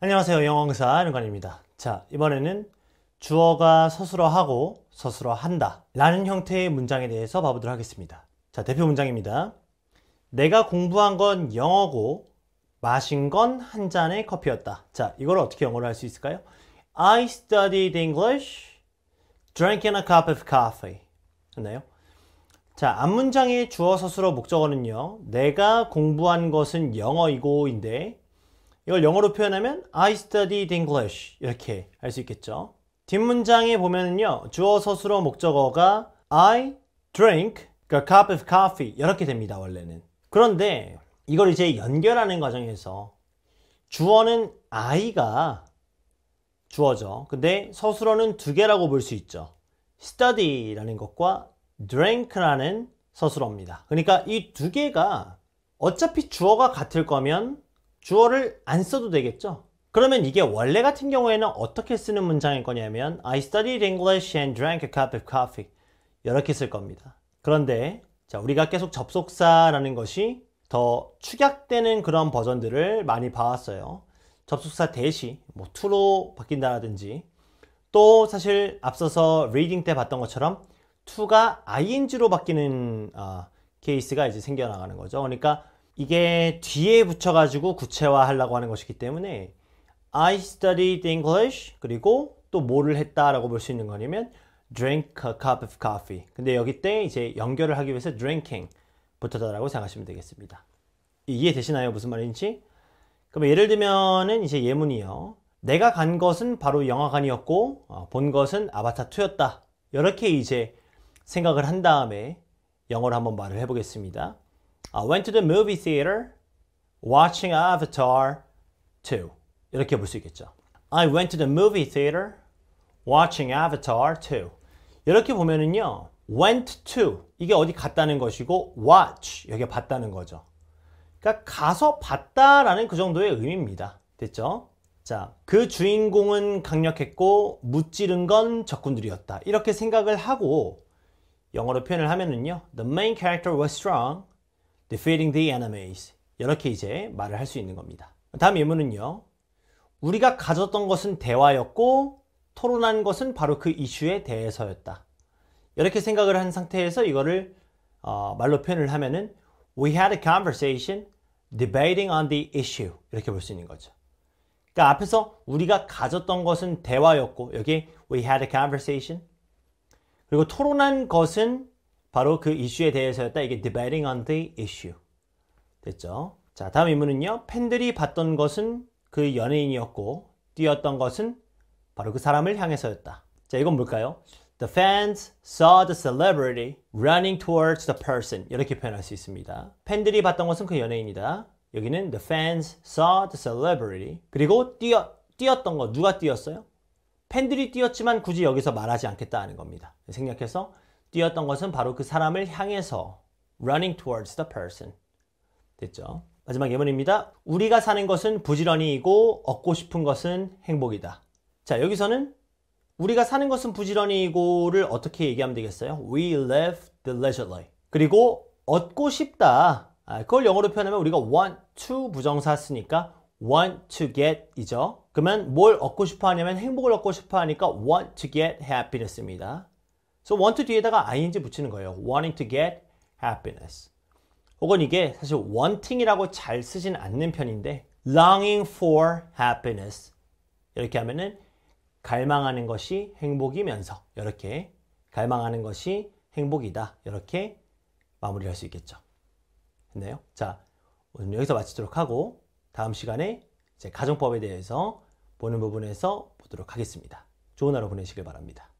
안녕하세요. 영어강사 윤관입니다. 자, 이번에는 주어가 서술어 하고 서술어 한다 라는 형태의 문장에 대해서 봐보도록 하겠습니다. 자, 대표 문장입니다. 내가 공부한 건 영어고 마신 건 한 잔의 커피였다. 자, 이걸 어떻게 영어로 할 수 있을까요? I studied English, d r i n k i n a cup of coffee. 했나요? 자, 앞문장의 주어 서술어 목적어는요. 내가 공부한 것은 영어이고인데 이걸 영어로 표현하면 I studied English 이렇게 할 수 있겠죠. 뒷문장에 보면은요. 주어 서술어 목적어가 I drink a cup of coffee 이렇게 됩니다. 원래는. 그런데 이걸 이제 연결하는 과정에서 주어는 I가 주어죠. 근데 서술어는 두 개라고 볼 수 있죠. study라는 것과 drink라는 서술어입니다. 그러니까 이 두 개가 어차피 주어가 같을 거면 주어를 안 써도 되겠죠? 그러면 이게 원래 같은 경우에는 어떻게 쓰는 문장일 거냐면 I studied English and drank a cup of coffee 이렇게 쓸 겁니다. 그런데 자 우리가 계속 접속사라는 것이 더 축약되는 그런 버전들을 많이 봐왔어요. 접속사 대시, 뭐 to로 바뀐다라든지 또 사실 앞서서 reading 때 봤던 것처럼 to가 ing로 바뀌는 어, 케이스가 이제 생겨나가는 거죠. 그러니까 이게 뒤에 붙여가지고 구체화하려고 하는 것이기 때문에 I studied English 그리고 또 뭐를 했다라고 볼 수 있는 거냐면 drink a cup of coffee. 근데 여기 때 이제 연결을 하기 위해서 drinking 붙었다라고 생각하시면 되겠습니다. 이해되시나요? 무슨 말인지? 그럼 예를 들면은 이제 예문이요. 내가 간 것은 바로 영화관이었고 어, 본 것은 아바타 2였다. 이렇게 이제 생각을 한 다음에 영어로 한번 말을 해보겠습니다. I went to the movie theater watching Avatar 2. 이렇게 볼 수 있겠죠. I went to the movie theater watching Avatar 2. 이렇게 보면은요. went to 이게 어디 갔다는 것이고 watch 여기 봤다는 거죠. 그러니까 가서 봤다라는 그 정도의 의미입니다. 됐죠? 자, 그 주인공은 강력했고 무찌른 건 적군들이었다. 이렇게 생각을 하고 영어로 표현을 하면은요. The main character was strong, defeating the enemies. 이렇게 이제 말을 할 수 있는 겁니다. 다음 예문은요. 우리가 가졌던 것은 대화였고 토론한 것은 바로 그 이슈에 대해서였다. 이렇게 생각을 한 상태에서 이거를 어, 말로 표현을 하면은 We had a conversation debating on the issue 이렇게 볼 수 있는 거죠. 그러니까 앞에서 우리가 가졌던 것은 대화였고 여기 we had a conversation 그리고 토론한 것은 바로 그 이슈에 대해서였다. 이게 debating on the issue. 됐죠? 자, 다음 인물은요. 팬들이 봤던 것은 그 연예인이었고 뛰었던 것은 바로 그 사람을 향해서였다. 자, 이건 뭘까요? The fans saw the celebrity running towards the person. 이렇게 표현할 수 있습니다. 팬들이 봤던 것은 그 연예인이다. 여기는 the fans saw the celebrity. 그리고 뛰어, 뛰었던 거. 누가 뛰었어요? 팬들이 뛰었지만 굳이 여기서 말하지 않겠다는 겁니다. 생략해서 뛰었던 것은 바로 그 사람을 향해서 running towards the person 됐죠? 마지막 예문입니다. 우리가 사는 것은 부지런히이고 얻고 싶은 것은 행복이다. 자 여기서는 우리가 사는 것은 부지런히이고를 어떻게 얘기하면 되겠어요? We live diligently. 그리고 얻고 싶다. 아, 그걸 영어로 표현하면 우리가 want to 부정사 쓰니까 want to get이죠. 그러면 뭘 얻고 싶어 하냐면 행복을 얻고 싶어 하니까 want to get h a p p i n e 니다그래 so want to 뒤에다가 ing 붙이는 거예요. wanting to get happiness. 혹은 이게 사실 wanting이라고 잘 쓰진 않는 편인데 longing for happiness 이렇게 하면은 갈망하는 것이 행복이면서 이렇게 갈망하는 것이 행복이다 이렇게 마무리할 수 있겠죠. 했네요. 자, 오늘 여기서 마치도록 하고 다음 시간에 제 가정법에 대해서 보는 부분에서 보도록 하겠습니다. 좋은 하루 보내시길 바랍니다.